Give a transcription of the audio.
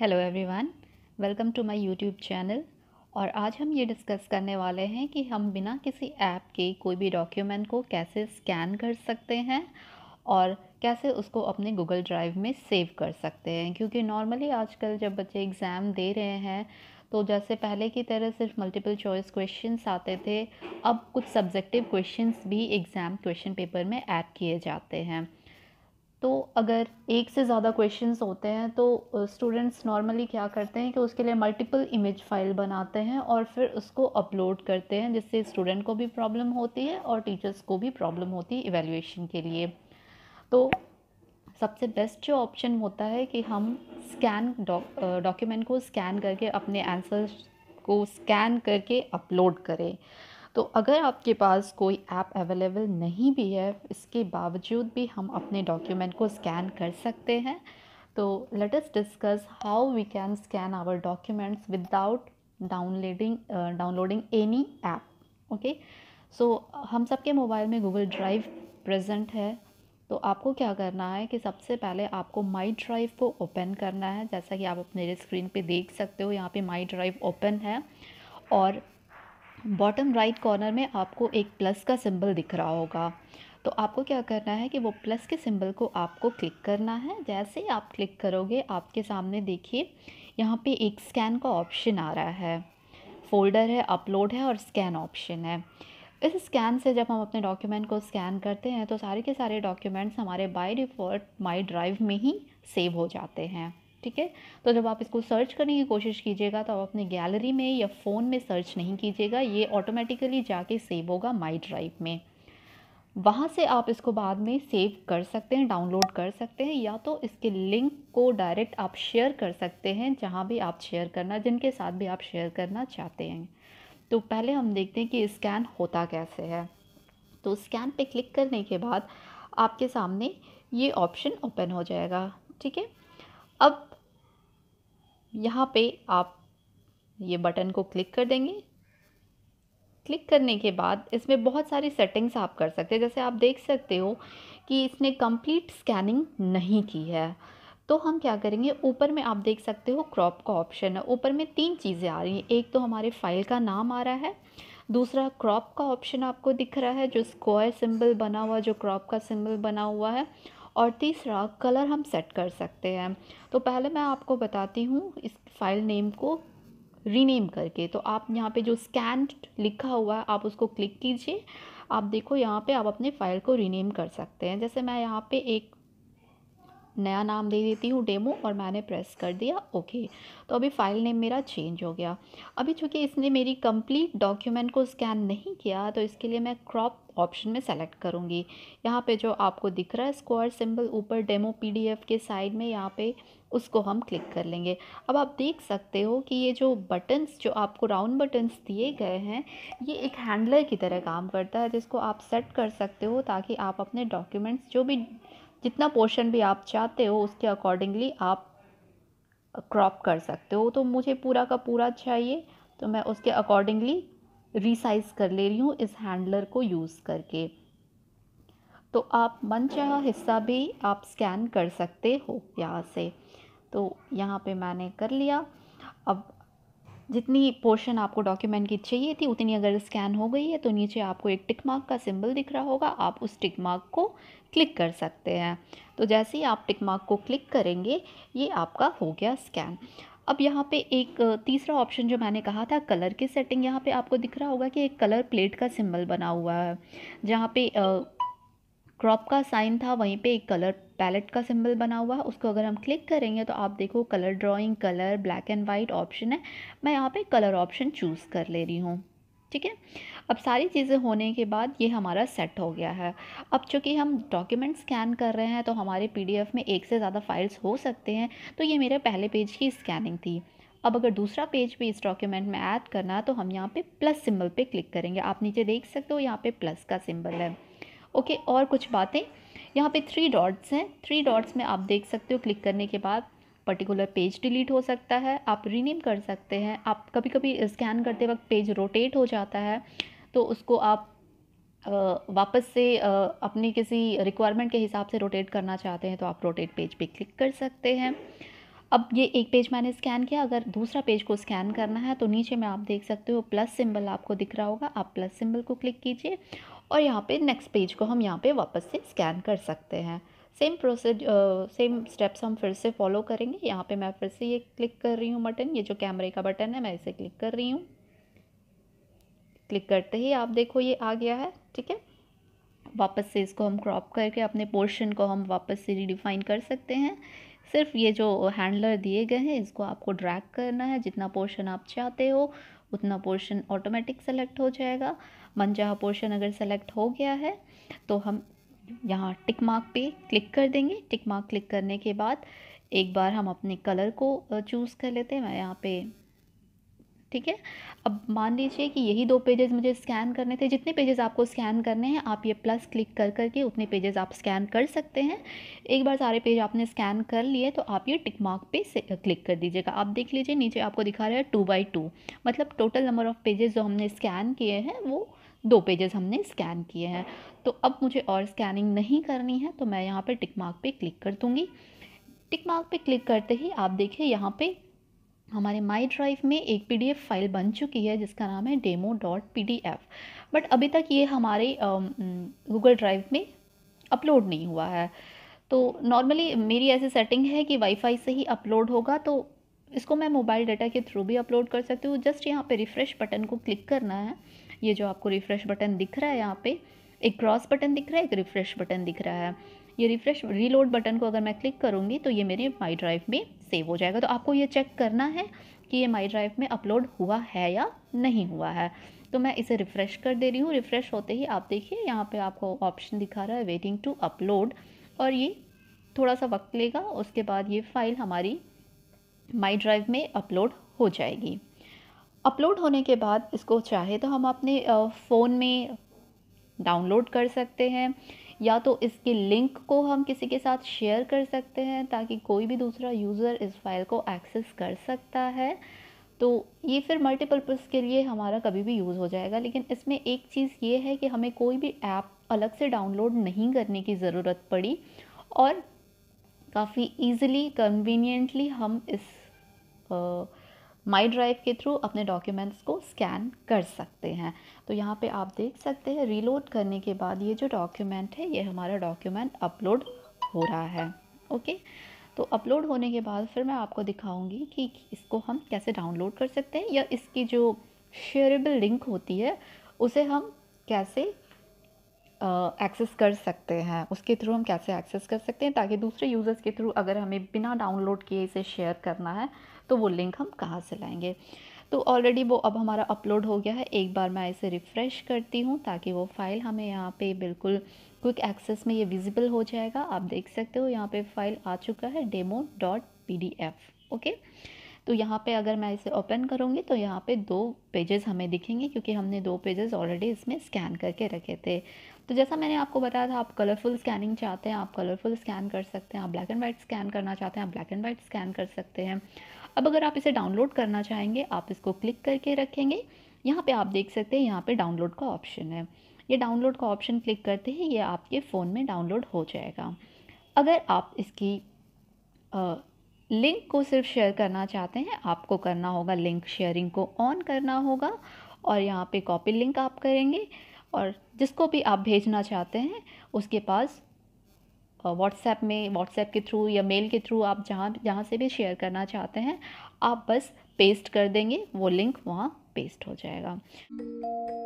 hello everyone welcome to my YouTube channel और आज हम ये डिस्कस करने वाले हैं कि हम बिना किसी ऐप के कोई भी डॉक्यूमेंट को कैसे स्कैन कर सकते हैं और कैसे उसको अपने गूगल ड्राइव में सेव कर सकते हैं क्योंकि नॉर्मली आजकल जब बच्चे एग्ज़ाम दे रहे हैं तो जैसे पहले की तरह सिर्फ मल्टीपल चॉइस क्वेश्चन आते थे अब कुछ सब्जेक्टिव क्वेश्चन भी एग्ज़ाम क्वेश्चन पेपर में ऐड किए जाते हैं तो अगर एक से ज़्यादा क्वेश्चंस होते हैं तो स्टूडेंट्स नॉर्मली क्या करते हैं कि उसके लिए मल्टीपल इमेज फाइल बनाते हैं और फिर उसको अपलोड करते हैं जिससे स्टूडेंट को भी प्रॉब्लम होती है और टीचर्स को भी प्रॉब्लम होती है इवेल्यूशन के लिए तो सबसे बेस्ट जो ऑप्शन होता है कि हम स्कैन डॉक्यूमेंट को स्कैन करके अपने आंसर को स्कैन करके अपलोड करें तो अगर आपके पास कोई ऐप अवेलेबल नहीं भी है इसके बावजूद भी हम अपने डॉक्यूमेंट को स्कैन कर सकते हैं तो let us discuss how we can scan our documents without downloading downloading any app okay so हम सबके मोबाइल में गूगल ड्राइव प्रेजेंट है तो आपको क्या करना है कि सबसे पहले आपको माई ड्राइव को ओपन करना है जैसा कि आप अपने स्क्रीन पे देख सकते हो यहाँ पे माई ड्राइव ओपन है और बॉटम राइट कॉर्नर में आपको एक प्लस का सिंबल दिख रहा होगा तो आपको क्या करना है कि वो प्लस के सिंबल को आपको क्लिक करना है जैसे ही आप क्लिक करोगे आपके सामने देखिए यहाँ पे एक स्कैन का ऑप्शन आ रहा है फोल्डर है अपलोड है और स्कैन ऑप्शन है इस स्कैन से जब हम अपने डॉक्यूमेंट को स्कैन करते हैं तो सारे के सारे डॉक्यूमेंट्स हमारे बाय डिफ़ॉल्ट माई ड्राइव में ही सेव हो जाते हैं ठीक है तो जब आप इसको सर्च करने की कोशिश कीजिएगा तो आप अपने गैलरी में या फ़ोन में सर्च नहीं कीजिएगा ये ऑटोमेटिकली जाके सेव होगा माई ड्राइव में वहाँ से आप इसको बाद में सेव कर सकते हैं डाउनलोड कर सकते हैं या तो इसके लिंक को डायरेक्ट आप शेयर कर सकते हैं जहाँ भी आप शेयर करना जिनके साथ भी आप शेयर करना चाहते हैं तो पहले हम देखते हैं कि स्कैन होता कैसे है तो स्कैन पे क्लिक करने के बाद आपके सामने ये ऑप्शन ओपन हो जाएगा ठीक है अब यहाँ पे आप ये बटन को क्लिक कर देंगे क्लिक करने के बाद इसमें बहुत सारी सेटिंग्स आप कर सकते हैं जैसे आप देख सकते हो कि इसने कंप्लीट स्कैनिंग नहीं की है तो हम क्या करेंगे ऊपर में आप देख सकते हो क्रॉप का ऑप्शन है ऊपर में तीन चीज़ें आ रही हैं एक तो हमारे फाइल का नाम आ रहा है दूसरा क्रॉप का ऑप्शन आपको दिख रहा है जो स्क्वायर सिंबल बना हुआ जो क्रॉप का सिंबल बना हुआ है और तीसरा कलर हम सेट कर सकते हैं तो पहले मैं आपको बताती हूँ इस फाइल नेम को रीनेम करके तो आप यहाँ पे जो स्कैन लिखा हुआ है आप उसको क्लिक कीजिए आप देखो यहाँ पे आप अपने फ़ाइल को रीनेम कर सकते हैं जैसे मैं यहाँ पे एक नया नाम दे देती हूँ डेमो और मैंने प्रेस कर दिया ओके तो अभी फ़ाइल नेम मेरा चेंज हो गया अभी चूँकि इसने मेरी कंप्लीट डॉक्यूमेंट को स्कैन नहीं किया तो इसके लिए मैं क्रॉप ऑप्शन में सेलेक्ट करूँगी यहाँ पे जो आपको दिख रहा है स्क्वायर सिंबल ऊपर डेमो पीडीएफ के साइड में यहाँ पे उसको हम क्लिक कर लेंगे अब आप देख सकते हो कि ये जो बटन्स जो आपको राउंड बटन्स दिए गए हैं ये एक हैंडलर की तरह काम करता है जिसको आप सेट कर सकते हो ताकि आप अपने डॉक्यूमेंट्स जो भी जितना पोर्शन भी आप चाहते हो उसके अकॉर्डिंगली आप क्रॉप कर सकते हो तो मुझे पूरा का पूरा चाहिए तो मैं उसके अकॉर्डिंगली रिसाइज़ कर ले रही हूँ इस हैंडलर को यूज़ करके तो आप मनचाहा हिस्सा भी आप स्कैन कर सकते हो यहाँ से तो यहाँ पे मैंने कर लिया अब जितनी पोर्शन आपको डॉक्यूमेंट की चाहिए थी उतनी अगर स्कैन हो गई है तो नीचे आपको एक टिक मार्क का सिंबल दिख रहा होगा आप उस टिक मार्क को क्लिक कर सकते हैं तो जैसे ही आप टिक मार्क को क्लिक करेंगे ये आपका हो गया स्कैन अब यहाँ पे एक तीसरा ऑप्शन जो मैंने कहा था कलर की सेटिंग यहाँ पे आपको दिख रहा होगा कि एक कलर प्लेट का सिंबल बना हुआ है जहाँ पे क्रॉप का साइन था वहीं पे एक कलर पैलेट का सिंबल बना हुआ है उसको अगर हम क्लिक करेंगे तो आप देखो colour drawing colour black and white option है मैं यहाँ पे कलर ऑप्शन चूज़ कर ले रही हूँ ठीक है अब सारी चीज़ें होने के बाद ये हमारा सेट हो गया है अब चूँकि हम डॉक्यूमेंट स्कैन कर रहे हैं तो हमारे पी में एक से ज़्यादा फाइल्स हो सकते हैं तो ये मेरे पहले पेज की स्कैनिंग थी अब अगर दूसरा पेज भी इस डॉक्यूमेंट में ऐड करना है तो हम यहाँ पे प्लस सिंबल पे क्लिक करेंगे आप नीचे देख सकते हो यहाँ पे प्लस का सिंबल है ओके और कुछ बातें यहाँ पे थ्री डॉट्स हैं थ्री डॉट्स में आप देख सकते हो क्लिक करने के बाद पर्टिकुलर पेज डिलीट हो सकता है आप रीनेम कर सकते हैं आप कभी कभी स्कैन करते वक्त पेज रोटेट हो जाता है तो उसको आप वापस से अपनी किसी रिक्वायरमेंट के हिसाब से रोटेट करना चाहते हैं तो आप रोटेट पेज पे क्लिक कर सकते हैं अब ये एक पेज मैंने स्कैन किया अगर दूसरा पेज को स्कैन करना है तो नीचे में आप देख सकते हो प्लस सिंबल आपको दिख रहा होगा आप प्लस सिंबल को क्लिक कीजिए और यहाँ पे नेक्स्ट पेज को हम यहाँ पे वापस से स्कैन कर सकते हैं सेम प्रोसेज सेम स्टेप्स हम फिर से फॉलो करेंगे यहाँ पे मैं फिर से ये क्लिक कर रही हूँ बटन ये जो कैमरे का बटन है मैं इसे क्लिक कर रही हूँ क्लिक करते ही आप देखो ये आ गया है ठीक है वापस से इसको हम क्रॉप करके अपने पोर्शन को हम वापस से रिडिफाइन कर सकते हैं सिर्फ ये जो हैंडलर दिए गए हैं इसको आपको ड्रैग करना है जितना पोर्शन आप चाहते हो उतना पोर्शन ऑटोमेटिक सेलेक्ट हो जाएगा मनचाहा पोर्शन अगर सेलेक्ट हो गया है तो हम यहाँ टिक मार्क पे क्लिक कर देंगे टिक मार्क क्लिक करने के बाद एक बार हम अपने कलर को चूज़ कर लेते हैं मैं यहाँ पे ठीक है अब मान लीजिए कि यही दो पेजेस मुझे स्कैन करने थे जितने पेजेस आपको स्कैन करने हैं आप ये प्लस क्लिक कर करके उतने पेजेस आप स्कैन कर सकते हैं एक बार सारे पेज आपने स्कैन कर लिए तो आप ये टिक मार्क पे से क्लिक कर दीजिएगा आप देख लीजिए नीचे आपको दिखा रहा है टू बाई टू मतलब टोटल नंबर ऑफ़ पेजेस जो हमने स्कैन किए हैं वो दो पेजेस हमने स्कैन किए हैं तो अब मुझे और स्कैनिंग नहीं करनी है तो मैं यहाँ पर टिक मार्क पर क्लिक कर दूँगी टिक मार्क पे क्लिक करते ही आप देखिए यहाँ पे हमारे माई ड्राइव में एक पी फाइल बन चुकी है जिसका नाम है डेमो डॉट पी बट अभी तक ये हमारे गूगल ड्राइव में अपलोड नहीं हुआ है तो नॉर्मली मेरी ऐसी सेटिंग है कि वाईफाई से ही अपलोड होगा तो इसको मैं मोबाइल डाटा के थ्रू भी अपलोड कर सकती हूँ जस्ट यहाँ पे रिफ़्रेश बटन को क्लिक करना है ये जो आपको रिफ़्रेश बटन दिख रहा है यहाँ पे एक क्रॉस बटन दिख रहा है एक रिफ़्रेश बटन दिख रहा है ये रिफ्रेश रीलोड बटन को अगर मैं क्लिक करूँगी तो ये मेरे माई ड्राइव में सेव हो जाएगा तो आपको ये चेक करना है कि ये माई ड्राइव में अपलोड हुआ है या नहीं हुआ है तो मैं इसे रिफ़्रेश कर दे रही हूँ रिफ़्रेश होते ही आप देखिए यहाँ पे आपको ऑप्शन दिखा रहा है वेटिंग टू अपलोड और ये थोड़ा सा वक्त लेगा उसके बाद ये फ़ाइल हमारी माई ड्राइव में अपलोड हो जाएगी अपलोड होने के बाद इसको चाहे तो हम अपने फ़ोन में डाउनलोड कर सकते हैं या तो इसके लिंक को हम किसी के साथ शेयर कर सकते हैं ताकि कोई भी दूसरा यूज़र इस फाइल को एक्सेस कर सकता है तो ये फिर मल्टीपर्पज़ के लिए हमारा कभी भी यूज़ हो जाएगा लेकिन इसमें एक चीज़ ये है कि हमें कोई भी ऐप अलग से डाउनलोड नहीं करने की ज़रूरत पड़ी और काफ़ी ईज़िली कन्वीनियंटली हम इस आ, माई ड्राइव के थ्रू अपने डॉक्यूमेंट्स को स्कैन कर सकते हैं तो यहाँ पे आप देख सकते हैं रीलोड करने के बाद ये जो डॉक्यूमेंट है ये हमारा डॉक्यूमेंट अपलोड हो रहा है ओके तो अपलोड होने के बाद फिर मैं आपको दिखाऊंगी कि इसको हम कैसे डाउनलोड कर सकते हैं या इसकी जो शेयरेबल लिंक होती है उसे हम कैसे एक्सेस कर सकते हैं उसके थ्रू हम कैसे एक्सेस कर सकते हैं ताकि दूसरे यूज़र्स के थ्रू अगर हमें बिना डाउनलोड किए इसे शेयर करना है तो वो लिंक हम कहाँ से लाएंगे तो ऑलरेडी वो अब हमारा अपलोड हो गया है एक बार मैं इसे रिफ़्रेश करती हूँ ताकि वो फ़ाइल हमें यहाँ पे बिल्कुल क्विक एक्सेस में ये विजिबल हो जाएगा आप देख सकते हो यहाँ पे फाइल आ चुका है डेमो डॉट पी ओके तो यहाँ पे अगर मैं इसे ओपन करूँगी तो यहाँ पे दो पेजेस हमें दिखेंगे क्योंकि हमने दो पेजेस ऑलरेडी इसमें स्कैन करके रखे थे तो जैसा मैंने आपको बताया था आप कलरफुल स्कैनिंग चाहते हैं आप कलरफुल स्कैन कर सकते हैं आप ब्लैक एंड वाइट स्कैन करना चाहते हैं आप ब्लैक एंड वाइट स्कैन कर सकते हैं अब अगर आप इसे डाउनलोड करना चाहेंगे आप इसको क्लिक करके रखेंगे यहाँ पर आप देख सकते हैं यहाँ पर डाउनलोड का ऑप्शन है ये डाउनलोड का ऑप्शन क्लिक करते ही ये आपके फ़ोन में डाउनलोड हो जाएगा अगर आप इसकी लिंक को सिर्फ शेयर करना चाहते हैं आपको करना होगा लिंक शेयरिंग को ऑन करना होगा और यहाँ पे कॉपी लिंक आप करेंगे और जिसको भी आप भेजना चाहते हैं उसके पास व्हाट्सएप में व्हाट्सएप के थ्रू या मेल के थ्रू आप जहाँ जहाँ से भी शेयर करना चाहते हैं आप बस पेस्ट कर देंगे वो लिंक वहाँ पेस्ट हो जाएगा